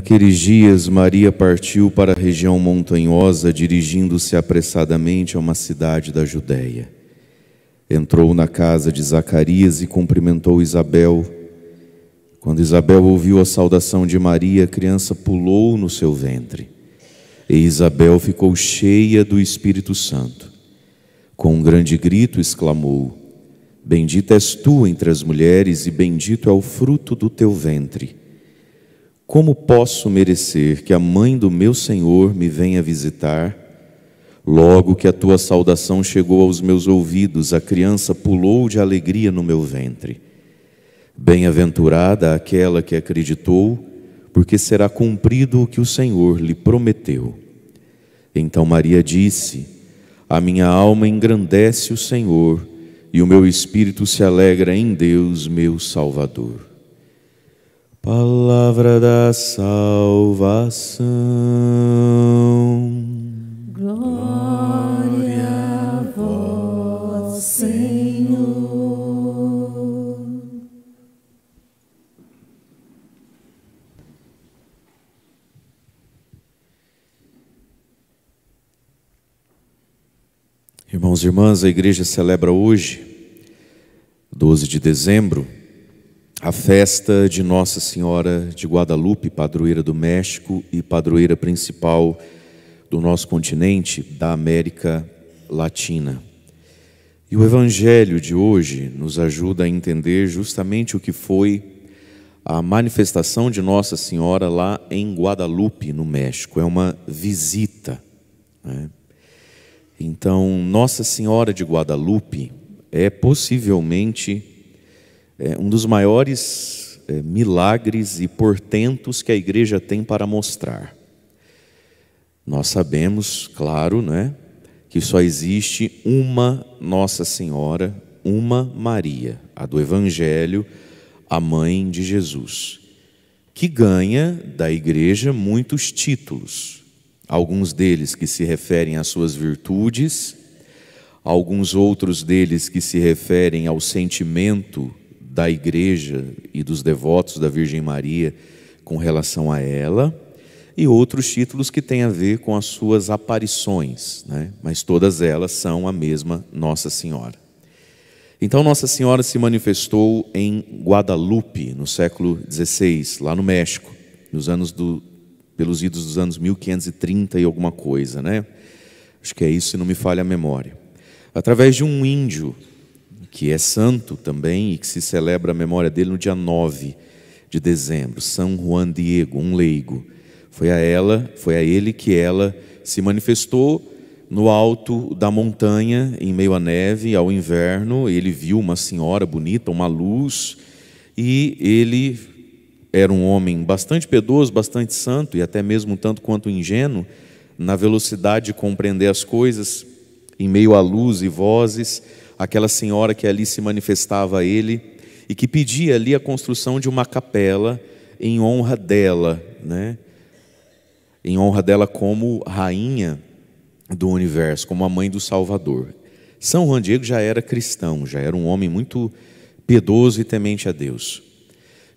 Naqueles dias, Maria partiu para a região montanhosa, dirigindo-se apressadamente a uma cidade da Judéia. Entrou na casa de Zacarias e cumprimentou Isabel. Quando Isabel ouviu a saudação de Maria, a criança pulou no seu ventre. E Isabel ficou cheia do Espírito Santo. Com um grande grito, exclamou: Bendita és tu entre as mulheres, e bendito é o fruto do teu ventre. Como posso merecer que a mãe do meu Senhor me venha visitar? Logo que a tua saudação chegou aos meus ouvidos, a criança pulou de alegria no meu ventre. Bem-aventurada aquela que acreditou, porque será cumprido o que o Senhor lhe prometeu. Então Maria disse: A minha alma engrandece o Senhor, e o meu espírito se alegra em Deus, meu Salvador Palavra da salvação. Glória a vós, Senhor. Irmãos e irmãs, a igreja celebra hoje, 12 de dezembro, a festa de Nossa Senhora de Guadalupe, padroeira do México e padroeira principal do nosso continente, da América Latina. E o Evangelho de hoje nos ajuda a entender justamente o que foi a manifestação de Nossa Senhora lá em Guadalupe, no México. É uma visita. Né? Então, Nossa Senhora de Guadalupe é possivelmente é, um dos maiores é, milagres e portentos que a igreja tem para mostrar. Nós sabemos, claro, né, que só existe uma Nossa Senhora, uma Maria, a do Evangelho, a mãe de Jesus, que ganha da igreja muitos títulos, alguns deles que se referem às suas virtudes, alguns outros deles que se referem ao sentimento da igreja e dos devotos da Virgem Maria com relação a ela, e outros títulos que têm a ver com as suas aparições, né? mas todas elas são a mesma Nossa Senhora. Então, Nossa Senhora se manifestou em Guadalupe, no século XVI, lá no México, nos anos do, pelos idos dos anos 1530 e alguma coisa, né? Acho que é isso, se não me falha a memória. Através de um índio que é santo também e que se celebra a memória dele no dia 9 de dezembro, São Juan Diego, um leigo. Foi a ela, foi a ele que ela se manifestou no alto da montanha, em meio à neve, ao inverno, ele viu uma senhora bonita, uma luz, e ele era um homem bastante piedoso, bastante santo e até mesmo um tanto quanto ingênuo na velocidade de compreender as coisas, em meio à luz e vozes, aquela senhora que ali se manifestava a ele e que pedia ali a construção de uma capela em honra dela, né? em honra dela como rainha do universo, como a mãe do Salvador. São Juan Diego já era cristão, já era um homem muito piedoso e temente a Deus.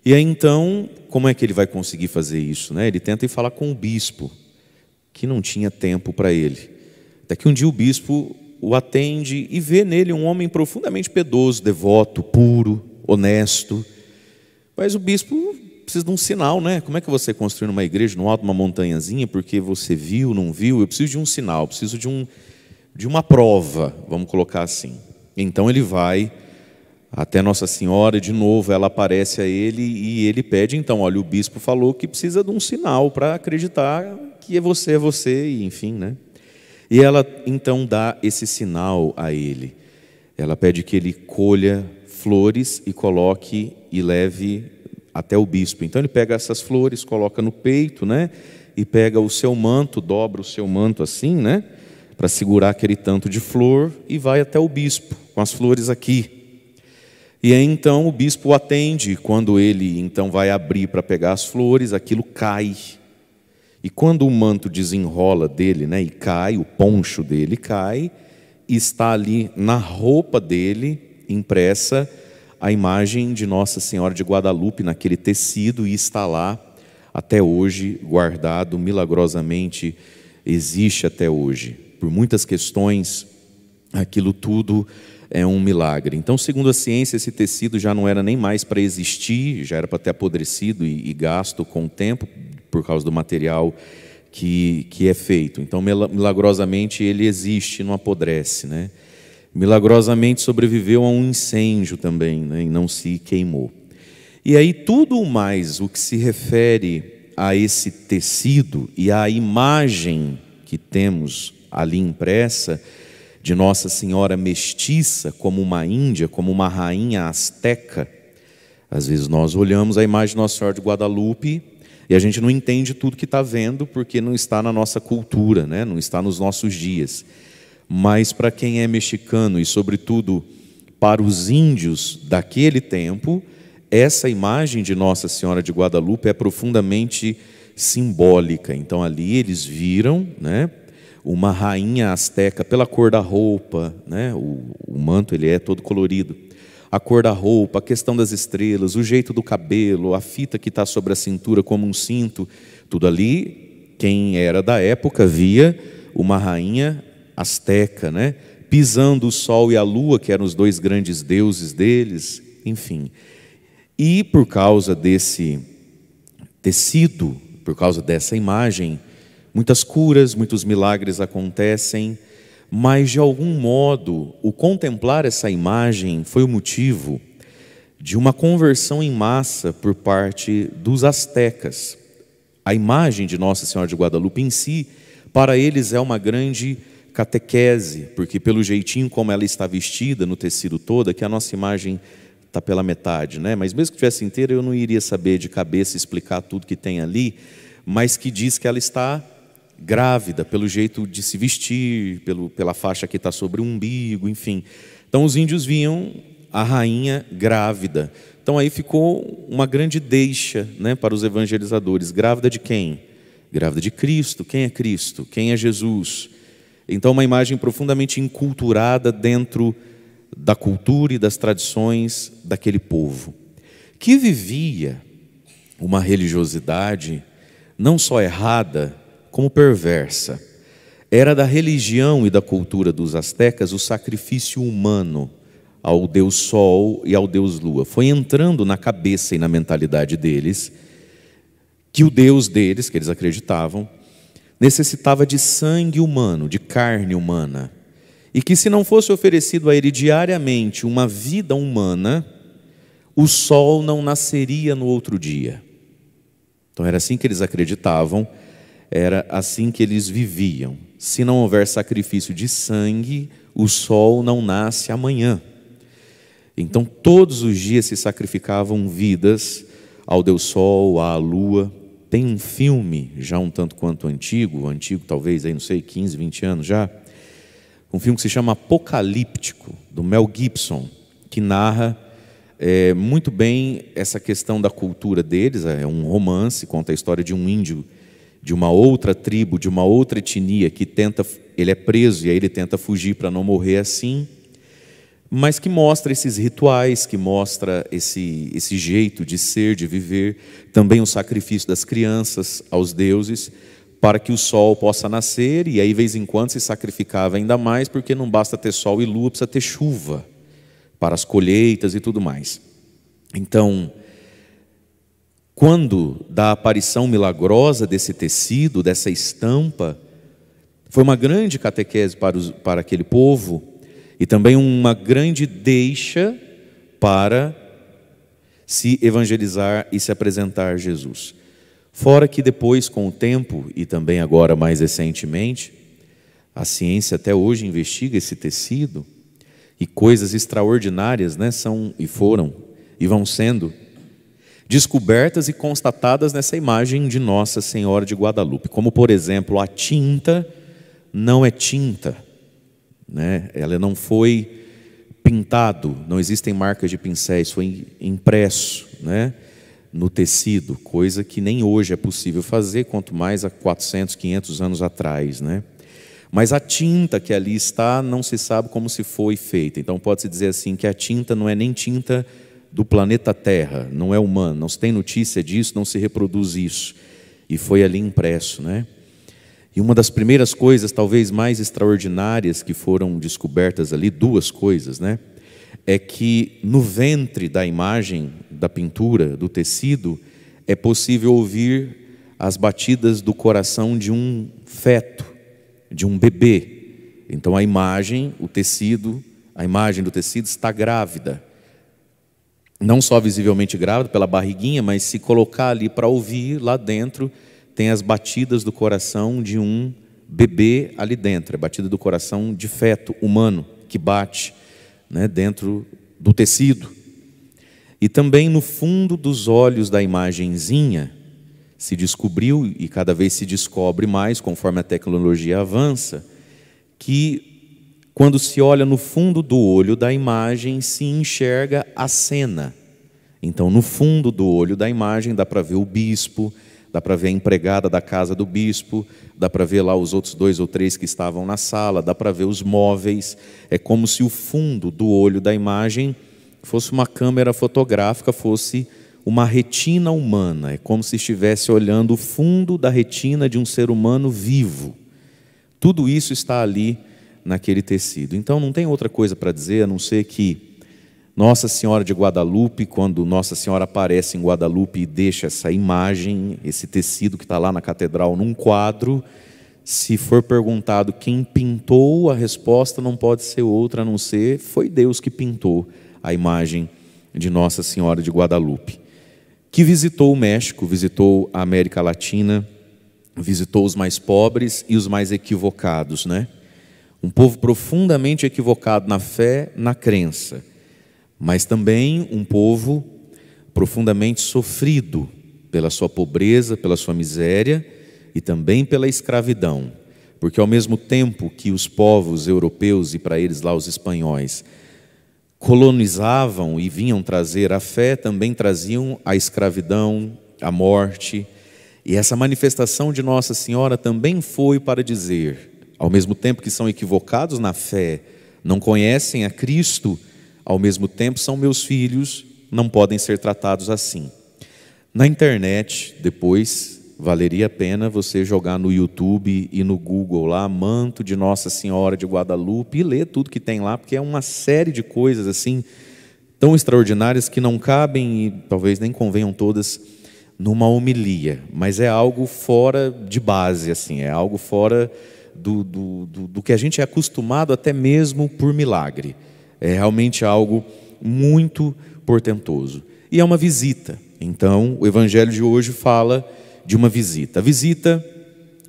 E aí então, como é que ele vai conseguir fazer isso? Né? Ele tenta ir falar com o bispo, que não tinha tempo para ele. Até que um dia o bispo o atende e vê nele um homem profundamente pedoso, devoto, puro, honesto. Mas o bispo precisa de um sinal, né? Como é que você construir uma igreja no alto de uma montanhazinha porque você viu, não viu? Eu preciso de um sinal, preciso de, um, de uma prova, vamos colocar assim. Então ele vai até Nossa Senhora, de novo, ela aparece a ele e ele pede, então, olha, o bispo falou que precisa de um sinal para acreditar que é você, é você, e enfim, né? E ela então dá esse sinal a ele. Ela pede que ele colha flores e coloque e leve até o bispo. Então ele pega essas flores, coloca no peito, né? E pega o seu manto, dobra o seu manto assim, né? Para segurar aquele tanto de flor e vai até o bispo com as flores aqui. E aí, então o bispo o atende, quando ele então vai abrir para pegar as flores, aquilo cai e quando o manto desenrola dele, né, e cai, o poncho dele cai, está ali na roupa dele impressa a imagem de Nossa Senhora de Guadalupe naquele tecido e está lá até hoje guardado milagrosamente existe até hoje. Por muitas questões, aquilo tudo é um milagre. Então, segundo a ciência, esse tecido já não era nem mais para existir, já era para ter apodrecido e, e gasto com o tempo, por causa do material que, que é feito. Então, milagrosamente, ele existe, não apodrece. Né? Milagrosamente, sobreviveu a um incêndio também né? e não se queimou. E aí, tudo mais o que se refere a esse tecido e à imagem que temos ali impressa, de Nossa Senhora mestiça, como uma índia, como uma rainha asteca. Às vezes nós olhamos a imagem de Nossa Senhora de Guadalupe e a gente não entende tudo que está vendo porque não está na nossa cultura, né? não está nos nossos dias. Mas para quem é mexicano e, sobretudo, para os índios daquele tempo, essa imagem de Nossa Senhora de Guadalupe é profundamente simbólica. Então ali eles viram né, uma rainha asteca pela cor da roupa, né, o, o manto ele é todo colorido a cor da roupa, a questão das estrelas, o jeito do cabelo, a fita que está sobre a cintura como um cinto, tudo ali, quem era da época via uma rainha asteca, né? pisando o sol e a lua, que eram os dois grandes deuses deles, enfim. E por causa desse tecido, por causa dessa imagem, muitas curas, muitos milagres acontecem mas de algum modo o contemplar essa imagem foi o motivo de uma conversão em massa por parte dos astecas. A imagem de Nossa Senhora de Guadalupe em si, para eles é uma grande catequese, porque pelo jeitinho como ela está vestida no tecido toda, que a nossa imagem está pela metade, né? Mas mesmo que tivesse inteira, eu não iria saber de cabeça explicar tudo que tem ali, mas que diz que ela está grávida, pelo jeito de se vestir, pelo, pela faixa que está sobre o umbigo, enfim. Então os índios viam a rainha grávida. Então aí ficou uma grande deixa né, para os evangelizadores: grávida de quem? Grávida de Cristo. Quem é Cristo? Quem é Jesus? Então, uma imagem profundamente enculturada dentro da cultura e das tradições daquele povo, que vivia uma religiosidade não só errada, como perversa. Era da religião e da cultura dos astecas o sacrifício humano ao deus Sol e ao deus Lua. Foi entrando na cabeça e na mentalidade deles que o deus deles, que eles acreditavam, necessitava de sangue humano, de carne humana. E que se não fosse oferecido a ele diariamente uma vida humana, o sol não nasceria no outro dia. Então era assim que eles acreditavam era assim que eles viviam. Se não houver sacrifício de sangue, o sol não nasce amanhã. Então, todos os dias se sacrificavam vidas ao Deus Sol, à Lua. Tem um filme, já um tanto quanto antigo, antigo talvez, aí não sei, 15, 20 anos já, um filme que se chama Apocalíptico, do Mel Gibson, que narra é, muito bem essa questão da cultura deles, é, é um romance, conta a história de um índio de uma outra tribo, de uma outra etnia que tenta, ele é preso e aí ele tenta fugir para não morrer assim, mas que mostra esses rituais, que mostra esse, esse jeito de ser, de viver, também o sacrifício das crianças aos deuses, para que o sol possa nascer, e aí, de vez em quando, se sacrificava ainda mais, porque não basta ter sol e lua, precisa ter chuva para as colheitas e tudo mais. Então, quando da aparição milagrosa desse tecido, dessa estampa, foi uma grande catequese para, os, para aquele povo e também uma grande deixa para se evangelizar e se apresentar Jesus. Fora que depois, com o tempo, e também agora mais recentemente, a ciência até hoje investiga esse tecido e coisas extraordinárias né, são e foram e vão sendo descobertas e constatadas nessa imagem de Nossa Senhora de Guadalupe, como por exemplo, a tinta não é tinta, né? Ela não foi pintado, não existem marcas de pincéis, foi impresso, né? no tecido, coisa que nem hoje é possível fazer, quanto mais há 400, 500 anos atrás, né? Mas a tinta que ali está não se sabe como se foi feita. Então pode-se dizer assim que a tinta não é nem tinta do planeta Terra, não é humano, não se tem notícia disso, não se reproduz isso. E foi ali impresso, né? E uma das primeiras coisas, talvez mais extraordinárias, que foram descobertas ali, duas coisas, né? É que no ventre da imagem, da pintura, do tecido, é possível ouvir as batidas do coração de um feto, de um bebê. Então a imagem, o tecido, a imagem do tecido está grávida não só visivelmente grávida, pela barriguinha, mas se colocar ali para ouvir, lá dentro tem as batidas do coração de um bebê ali dentro, é batida do coração de feto humano que bate né, dentro do tecido. E também no fundo dos olhos da imagenzinha se descobriu, e cada vez se descobre mais conforme a tecnologia avança, que quando se olha no fundo do olho da imagem, se enxerga a cena. Então, no fundo do olho da imagem, dá para ver o bispo, dá para ver a empregada da casa do bispo, dá para ver lá os outros dois ou três que estavam na sala, dá para ver os móveis. É como se o fundo do olho da imagem fosse uma câmera fotográfica, fosse uma retina humana. É como se estivesse olhando o fundo da retina de um ser humano vivo. Tudo isso está ali naquele tecido. Então não tem outra coisa para dizer a não ser que Nossa Senhora de Guadalupe, quando Nossa Senhora aparece em Guadalupe e deixa essa imagem, esse tecido que está lá na catedral num quadro, se for perguntado quem pintou, a resposta não pode ser outra a não ser foi Deus que pintou a imagem de Nossa Senhora de Guadalupe, que visitou o México, visitou a América Latina, visitou os mais pobres e os mais equivocados, né? Um povo profundamente equivocado na fé, na crença, mas também um povo profundamente sofrido pela sua pobreza, pela sua miséria e também pela escravidão. Porque ao mesmo tempo que os povos europeus e para eles lá os espanhóis colonizavam e vinham trazer a fé, também traziam a escravidão, a morte. E essa manifestação de Nossa Senhora também foi para dizer: ao mesmo tempo que são equivocados na fé, não conhecem a Cristo, ao mesmo tempo são meus filhos, não podem ser tratados assim. Na internet, depois, valeria a pena você jogar no YouTube e no Google lá, Manto de Nossa Senhora de Guadalupe, e ler tudo que tem lá, porque é uma série de coisas assim, tão extraordinárias que não cabem e talvez nem convenham todas numa homilia, mas é algo fora de base, assim, é algo fora do, do, do, do que a gente é acostumado até mesmo por milagre. É realmente algo muito portentoso. E é uma visita. Então, o evangelho de hoje fala de uma visita. A visita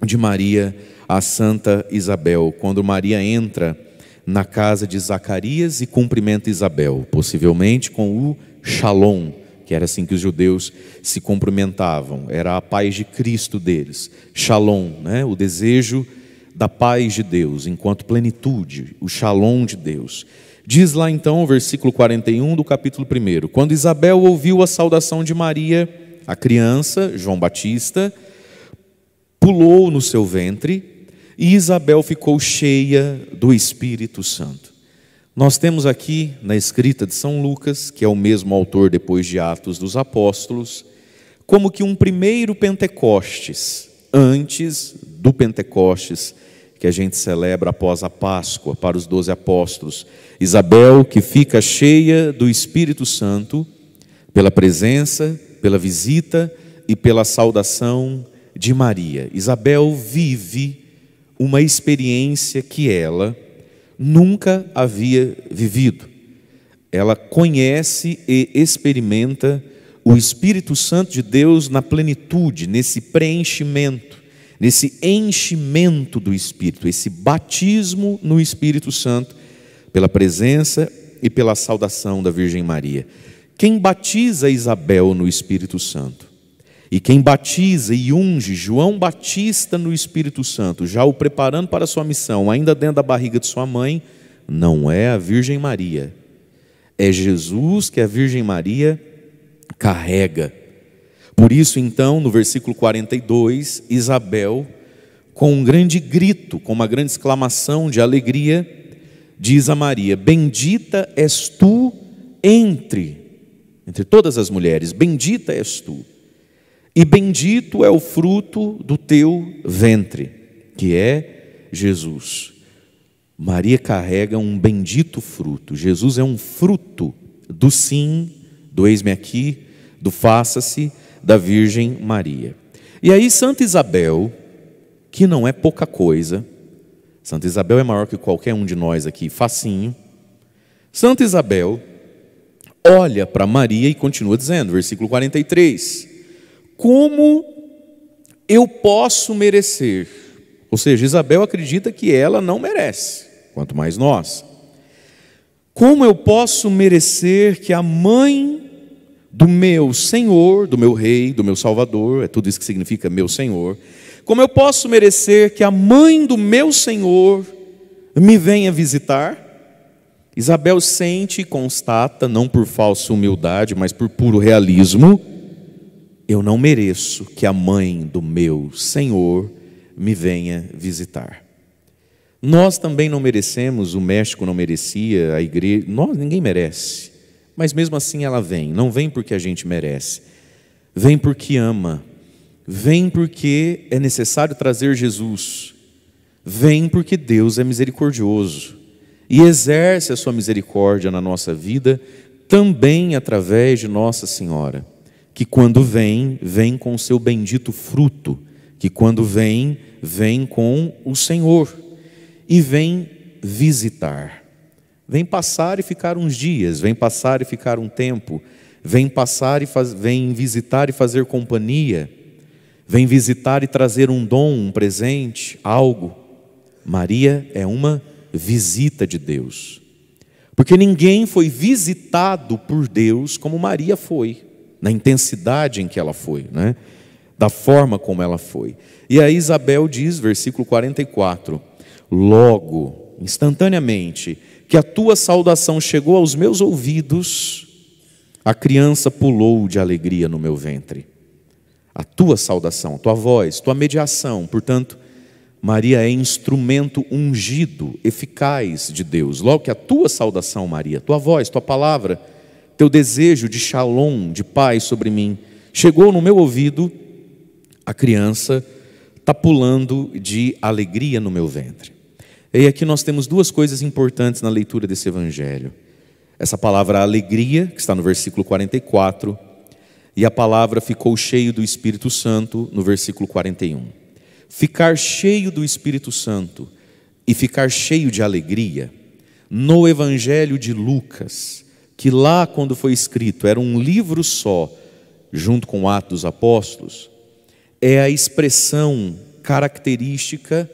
de Maria a Santa Isabel, quando Maria entra na casa de Zacarias e cumprimenta Isabel, possivelmente com o Shalom, que era assim que os judeus se cumprimentavam, era a paz de Cristo deles. Shalom, né? o desejo da paz de Deus, enquanto plenitude, o shalom de Deus. Diz lá então o versículo 41 do capítulo 1: Quando Isabel ouviu a saudação de Maria, a criança, João Batista, pulou no seu ventre e Isabel ficou cheia do Espírito Santo. Nós temos aqui na escrita de São Lucas, que é o mesmo autor depois de Atos dos Apóstolos, como que um primeiro Pentecostes, antes do Pentecostes que a gente celebra após a Páscoa para os doze apóstolos. Isabel, que fica cheia do Espírito Santo, pela presença, pela visita e pela saudação de Maria. Isabel vive uma experiência que ela nunca havia vivido. Ela conhece e experimenta o Espírito Santo de Deus na plenitude, nesse preenchimento nesse enchimento do Espírito, esse batismo no Espírito Santo, pela presença e pela saudação da Virgem Maria. Quem batiza Isabel no Espírito Santo e quem batiza e unge João Batista no Espírito Santo, já o preparando para a sua missão, ainda dentro da barriga de sua mãe, não é a Virgem Maria. É Jesus que a Virgem Maria carrega por isso, então, no versículo 42, Isabel, com um grande grito, com uma grande exclamação de alegria, diz a Maria: Bendita és tu entre, entre todas as mulheres, bendita és tu, e bendito é o fruto do teu ventre, que é Jesus. Maria carrega um bendito fruto. Jesus é um fruto do sim, do eis-me aqui, do faça-se da Virgem Maria. E aí, Santa Isabel, que não é pouca coisa, Santa Isabel é maior que qualquer um de nós aqui, facinho. Santa Isabel olha para Maria e continua dizendo, versículo 43: Como eu posso merecer? Ou seja, Isabel acredita que ela não merece, quanto mais nós. Como eu posso merecer que a mãe do meu Senhor, do meu Rei, do meu Salvador, é tudo isso que significa meu Senhor, como eu posso merecer que a mãe do meu Senhor me venha visitar? Isabel sente e constata, não por falsa humildade, mas por puro realismo, eu não mereço que a mãe do meu Senhor me venha visitar. Nós também não merecemos, o México não merecia, a igreja, nós ninguém merece mas mesmo assim ela vem. Não vem porque a gente merece, vem porque ama, vem porque é necessário trazer Jesus, vem porque Deus é misericordioso e exerce a sua misericórdia na nossa vida também através de Nossa Senhora, que quando vem, vem com o seu bendito fruto, que quando vem, vem com o Senhor e vem visitar. Vem passar e ficar uns dias, vem passar e ficar um tempo, vem passar e faz, vem visitar e fazer companhia, vem visitar e trazer um dom, um presente, algo. Maria é uma visita de Deus. Porque ninguém foi visitado por Deus como Maria foi, na intensidade em que ela foi, né? da forma como ela foi. E aí Isabel diz, versículo 44, logo, instantaneamente, que a tua saudação chegou aos meus ouvidos, a criança pulou de alegria no meu ventre. A tua saudação, tua voz, tua mediação, portanto, Maria é instrumento ungido, eficaz de Deus. Logo que a tua saudação, Maria, tua voz, tua palavra, teu desejo de shalom, de paz sobre mim, chegou no meu ouvido, a criança está pulando de alegria no meu ventre. E aqui nós temos duas coisas importantes na leitura desse evangelho. Essa palavra alegria, que está no versículo 44, e a palavra ficou cheio do Espírito Santo, no versículo 41. Ficar cheio do Espírito Santo e ficar cheio de alegria, no Evangelho de Lucas, que lá quando foi escrito era um livro só, junto com o Atos dos Apóstolos, é a expressão característica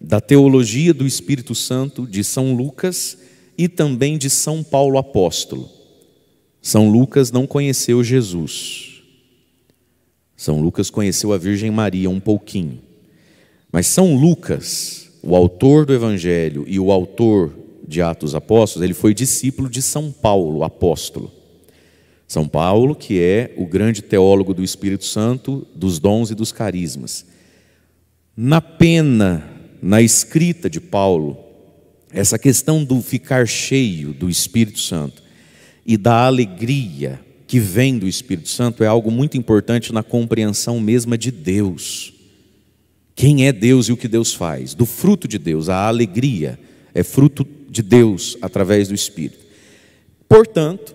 da Teologia do Espírito Santo de São Lucas e também de São Paulo Apóstolo. São Lucas não conheceu Jesus. São Lucas conheceu a Virgem Maria um pouquinho. Mas São Lucas, o autor do Evangelho e o autor de Atos Apóstolos, ele foi discípulo de São Paulo Apóstolo. São Paulo, que é o grande teólogo do Espírito Santo, dos dons e dos carismas. Na pena na escrita de Paulo essa questão do ficar cheio do Espírito Santo e da alegria que vem do Espírito Santo é algo muito importante na compreensão mesma de Deus. Quem é Deus e o que Deus faz? Do fruto de Deus, a alegria é fruto de Deus através do Espírito. Portanto,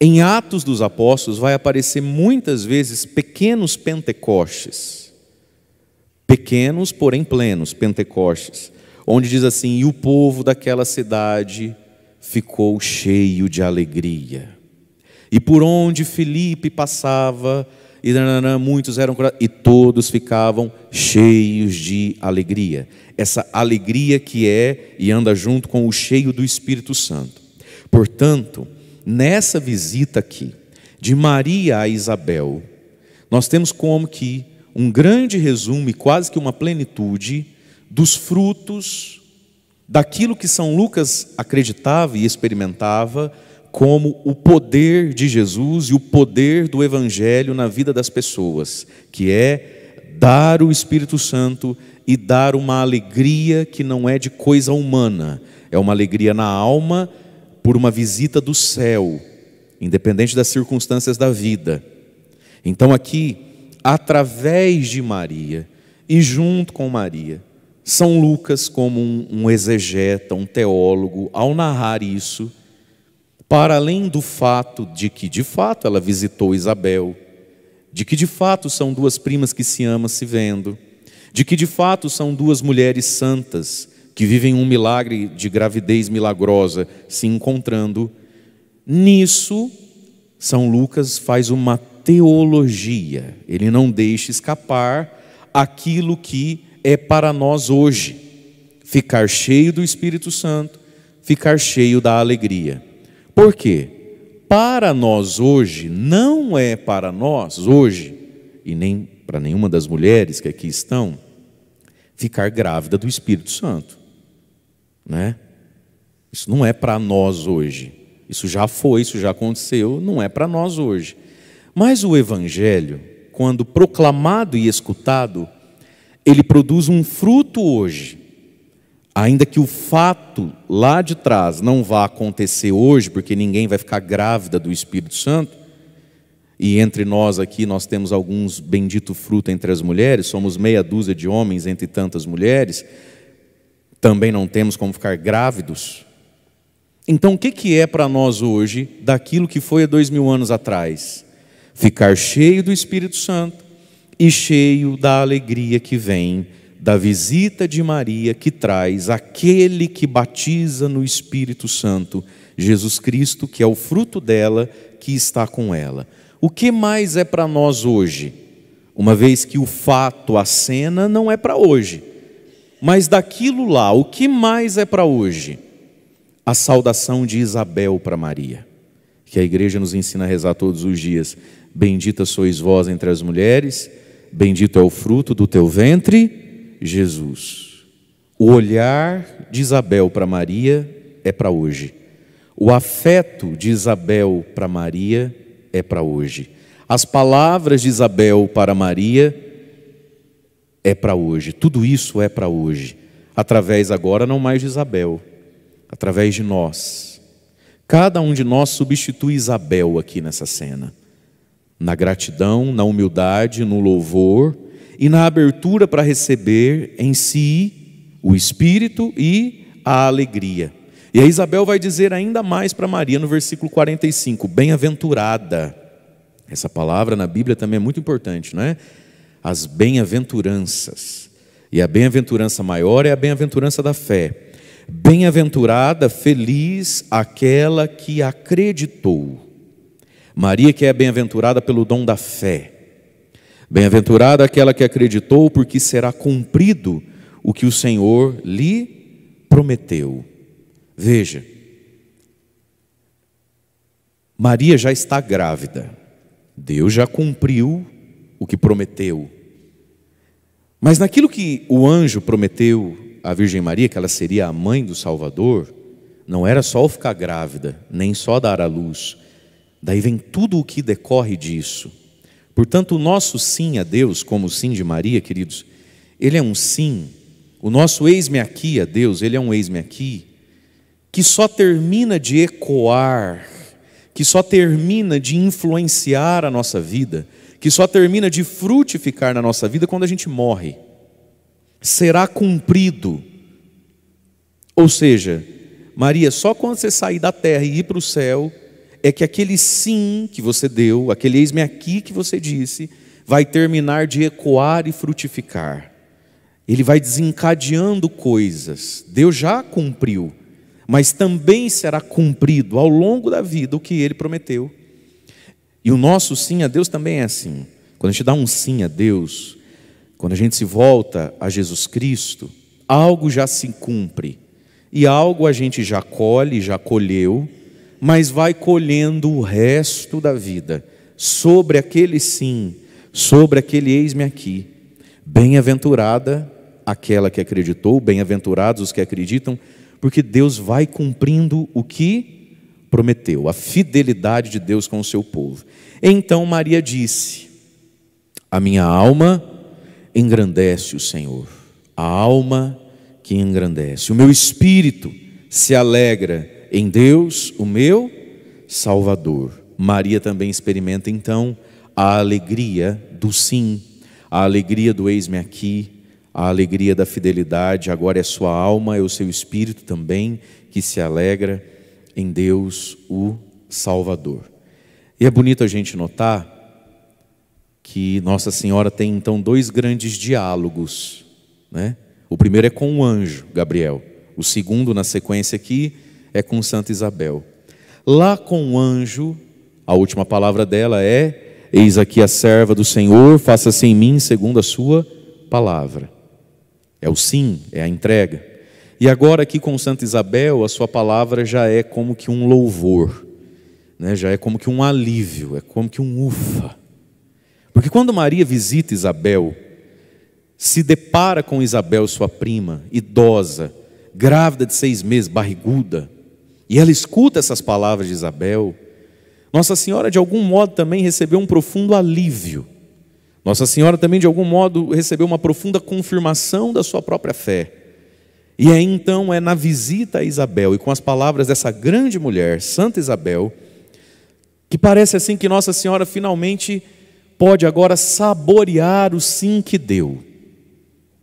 em Atos dos Apóstolos vai aparecer muitas vezes pequenos pentecostes pequenos, porém plenos, Pentecostes, onde diz assim: E o povo daquela cidade ficou cheio de alegria. E por onde Filipe passava, e nananã, muitos eram curados, e todos ficavam cheios de alegria. Essa alegria que é e anda junto com o cheio do Espírito Santo. Portanto, nessa visita aqui de Maria a Isabel, nós temos como que um grande resumo e quase que uma plenitude dos frutos daquilo que São Lucas acreditava e experimentava como o poder de Jesus e o poder do Evangelho na vida das pessoas, que é dar o Espírito Santo e dar uma alegria que não é de coisa humana, é uma alegria na alma por uma visita do céu, independente das circunstâncias da vida. Então aqui através de Maria e junto com Maria. São Lucas, como um, um exegeta, um teólogo, ao narrar isso, para além do fato de que de fato ela visitou Isabel, de que de fato são duas primas que se amam se vendo, de que de fato são duas mulheres santas que vivem um milagre de gravidez milagrosa se encontrando, nisso São Lucas faz uma teologia. Ele não deixa escapar aquilo que é para nós hoje. Ficar cheio do Espírito Santo, ficar cheio da alegria. Por quê? Para nós hoje, não é para nós hoje, e nem para nenhuma das mulheres que aqui estão, ficar grávida do Espírito Santo. Né? Isso não é para nós hoje. Isso já foi, isso já aconteceu, não é para nós hoje. Mas o Evangelho, quando proclamado e escutado, ele produz um fruto hoje. Ainda que o fato lá de trás não vá acontecer hoje, porque ninguém vai ficar grávida do Espírito Santo, e entre nós aqui nós temos alguns bendito fruto entre as mulheres, somos meia dúzia de homens entre tantas mulheres, também não temos como ficar grávidos. Então, o que é para nós hoje daquilo que foi há dois mil anos atrás? ficar cheio do Espírito Santo e cheio da alegria que vem da visita de Maria que traz aquele que batiza no Espírito Santo, Jesus Cristo, que é o fruto dela, que está com ela. O que mais é para nós hoje? Uma vez que o fato, a cena, não é para hoje. Mas daquilo lá, o que mais é para hoje? A saudação de Isabel para Maria, que a igreja nos ensina a rezar todos os dias. Bendita sois vós entre as mulheres, bendito é o fruto do teu ventre, Jesus. O olhar de Isabel para Maria é para hoje. O afeto de Isabel para Maria é para hoje. As palavras de Isabel para Maria é para hoje. Tudo isso é para hoje. Através agora não mais de Isabel, através de nós. Cada um de nós substitui Isabel aqui nessa cena na gratidão, na humildade, no louvor e na abertura para receber em si o espírito e a alegria. E a Isabel vai dizer ainda mais para Maria no versículo 45: bem-aventurada. Essa palavra na Bíblia também é muito importante, não é? As bem-aventuranças. E a bem-aventurança maior é a bem-aventurança da fé. Bem-aventurada, feliz aquela que acreditou Maria, que é bem-aventurada pelo dom da fé. Bem-aventurada aquela que acreditou, porque será cumprido o que o Senhor lhe prometeu. Veja, Maria já está grávida, Deus já cumpriu o que prometeu. Mas naquilo que o anjo prometeu à Virgem Maria, que ela seria a mãe do Salvador, não era só ficar grávida, nem só dar à luz, Daí vem tudo o que decorre disso. Portanto, o nosso sim a Deus, como o sim de Maria, queridos, ele é um sim. O nosso eis-me aqui a Deus, ele é um eis-me aqui, que só termina de ecoar, que só termina de influenciar a nossa vida, que só termina de frutificar na nossa vida quando a gente morre. Será cumprido. Ou seja, Maria, só quando você sair da terra e ir para o céu, é que aquele sim que você deu, aquele eis-me aqui que você disse, vai terminar de ecoar e frutificar. Ele vai desencadeando coisas. Deus já cumpriu, mas também será cumprido ao longo da vida o que ele prometeu. E o nosso sim a Deus também é assim. Quando a gente dá um sim a Deus, quando a gente se volta a Jesus Cristo, algo já se cumpre. E algo a gente já colhe, já colheu, mas vai colhendo o resto da vida. Sobre aquele sim, sobre aquele eis-me aqui. Bem-aventurada aquela que acreditou, bem-aventurados os que acreditam, porque Deus vai cumprindo o que prometeu, a fidelidade de Deus com o seu povo. Então Maria disse: A minha alma engrandece o Senhor, a alma que engrandece, o meu espírito se alegra em Deus, o meu Salvador. Maria também experimenta então a alegria do sim, a alegria do eis-me aqui, a alegria da fidelidade. Agora é sua alma, é o seu espírito também que se alegra em Deus, o Salvador. E é bonito a gente notar que Nossa Senhora tem então dois grandes diálogos, né? O primeiro é com o anjo Gabriel, o segundo na sequência aqui é com Santa Isabel. Lá com o anjo, a última palavra dela é: Eis aqui a serva do Senhor, faça-se em mim segundo a sua palavra. É o sim, é a entrega. E agora aqui com Santa Isabel, a sua palavra já é como que um louvor, né? já é como que um alívio, é como que um ufa. Porque quando Maria visita Isabel, se depara com Isabel, sua prima, idosa, grávida de seis meses, barriguda, e ela escuta essas palavras de Isabel. Nossa Senhora, de algum modo, também recebeu um profundo alívio. Nossa Senhora também, de algum modo, recebeu uma profunda confirmação da sua própria fé. E aí então é na visita a Isabel e com as palavras dessa grande mulher, Santa Isabel, que parece assim que Nossa Senhora finalmente pode agora saborear o sim que deu.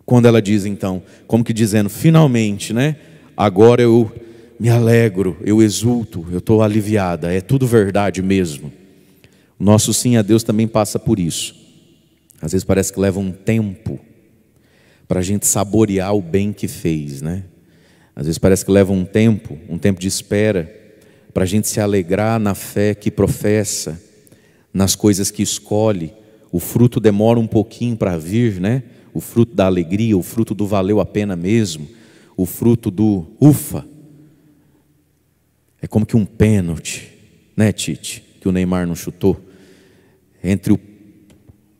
Quando ela diz então, como que dizendo, finalmente, né? Agora eu me alegro, eu exulto, eu estou aliviada, é tudo verdade mesmo. O nosso sim a Deus também passa por isso. Às vezes parece que leva um tempo para a gente saborear o bem que fez, né? Às vezes parece que leva um tempo, um tempo de espera, para a gente se alegrar na fé que professa, nas coisas que escolhe. O fruto demora um pouquinho para vir, né? O fruto da alegria, o fruto do valeu a pena mesmo, o fruto do ufa, é como que um pênalti, né, Tite? Que o Neymar não chutou. Entre o,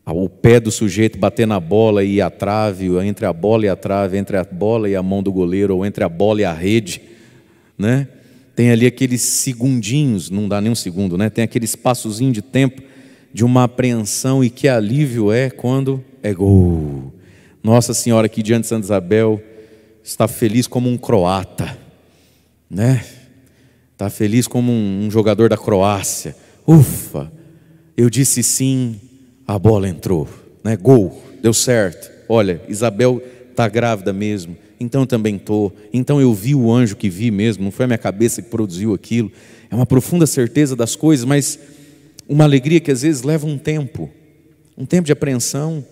o pé do sujeito bater na bola e a trave, ou entre a bola e a trave, entre a bola e a mão do goleiro, ou entre a bola e a rede, né? Tem ali aqueles segundinhos, não dá nem um segundo, né? Tem aquele espaçozinho de tempo de uma apreensão e que alívio é quando é gol. Nossa Senhora aqui diante de Santa Isabel está feliz como um croata, né? Está feliz como um, um jogador da Croácia. Ufa! Eu disse sim, a bola entrou. Né? Gol, deu certo. Olha, Isabel está grávida mesmo. Então eu também estou. Então eu vi o anjo que vi mesmo. Não foi a minha cabeça que produziu aquilo. É uma profunda certeza das coisas, mas uma alegria que às vezes leva um tempo um tempo de apreensão,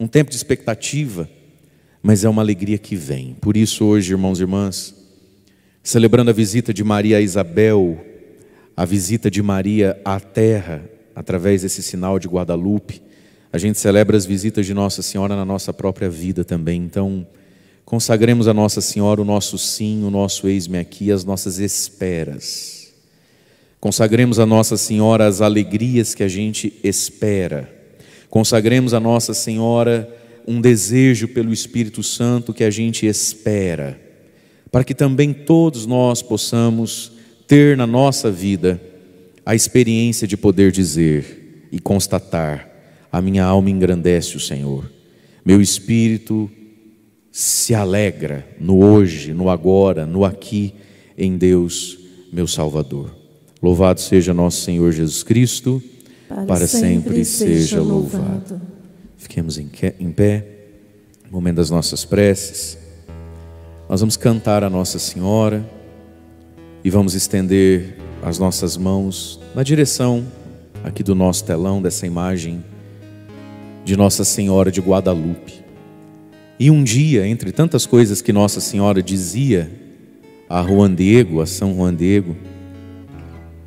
um tempo de expectativa, mas é uma alegria que vem. Por isso, hoje, irmãos e irmãs, celebrando a visita de Maria a Isabel, a visita de Maria à Terra, através desse sinal de Guadalupe. A gente celebra as visitas de Nossa Senhora na nossa própria vida também. Então, consagremos a Nossa Senhora o nosso sim, o nosso eis-me aqui, as nossas esperas. Consagremos a Nossa Senhora as alegrias que a gente espera. Consagremos a Nossa Senhora um desejo pelo Espírito Santo que a gente espera para que também todos nós possamos ter na nossa vida a experiência de poder dizer e constatar: a minha alma engrandece o Senhor, meu espírito se alegra no hoje, no agora, no aqui, em Deus, meu Salvador. Louvado seja nosso Senhor Jesus Cristo, para, para sempre, sempre, seja louvado. louvado. Fiquemos em, em pé, momento das nossas preces. Nós vamos cantar a Nossa Senhora e vamos estender as nossas mãos na direção aqui do nosso telão, dessa imagem de Nossa Senhora de Guadalupe. E um dia, entre tantas coisas que Nossa Senhora dizia a Juan Diego, a São Juan Diego,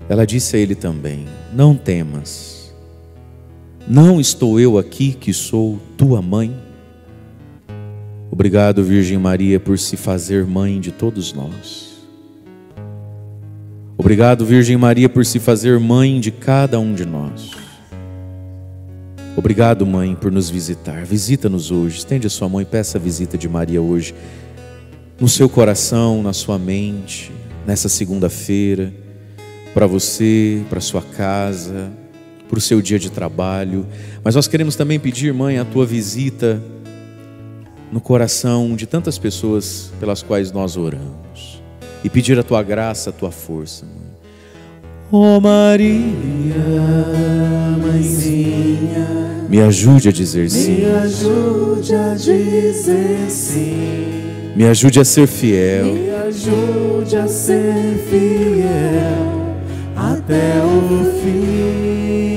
ela disse a ele também: Não temas, não estou eu aqui que sou tua mãe. Obrigado, Virgem Maria, por se fazer mãe de todos nós. Obrigado, Virgem Maria, por se fazer mãe de cada um de nós. Obrigado, mãe, por nos visitar. Visita-nos hoje. Estende a sua mão e peça a visita de Maria hoje. No seu coração, na sua mente, nessa segunda-feira, para você, para sua casa, para o seu dia de trabalho. Mas nós queremos também pedir, mãe, a tua visita no coração de tantas pessoas pelas quais nós oramos e pedir a tua graça, a tua força, mãe. Oh Maria, mãezinha, me ajude a dizer sim. Me ajude a dizer sim. Me ajude a ser fiel. Me ajude a ser fiel até o fim.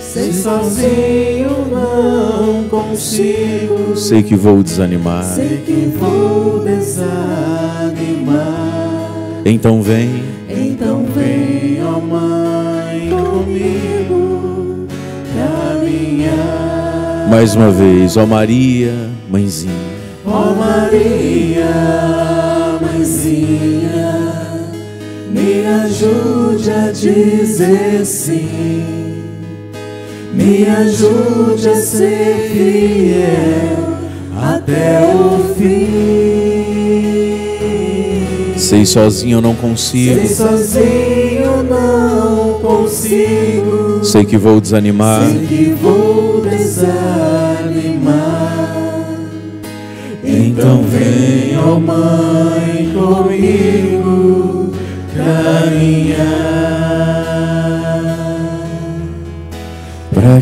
Sem sozinho não consigo. Sei que vou desanimar. Sei que vou desanimar. Então vem. Então vem, ó mãe, comigo caminhar. Mais uma vez, ó Maria, mãezinha. Ó Maria, mãezinha, me ajude a dizer sim me ajude a ser fiel até o fim. Sei sozinho eu não consigo. Sei sozinho não consigo. Sei que vou desanimar. Sei que vou desanimar. Então vem, ó oh mãe, comigo caminhar.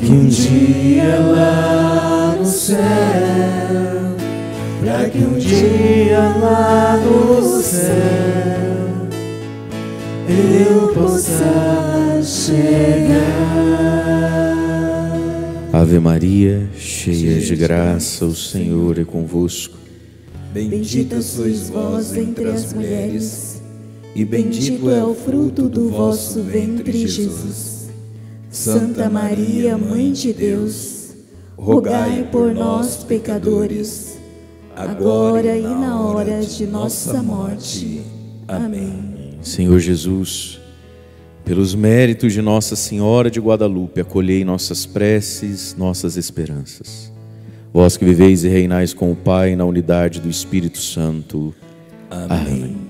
que um dia lá no céu, para que um dia lá no céu eu possa chegar. Ave Maria, cheia de graça, o Senhor é convosco. Bendita sois vós entre as mulheres, e bendito é o fruto do vosso ventre, Jesus. Santa Maria, Mãe de Deus, rogai por nós, pecadores, agora e na hora de nossa morte. Amém. Senhor Jesus, pelos méritos de Nossa Senhora de Guadalupe, acolhei nossas preces, nossas esperanças. Vós que viveis e reinais com o Pai na unidade do Espírito Santo. Amém. Amém.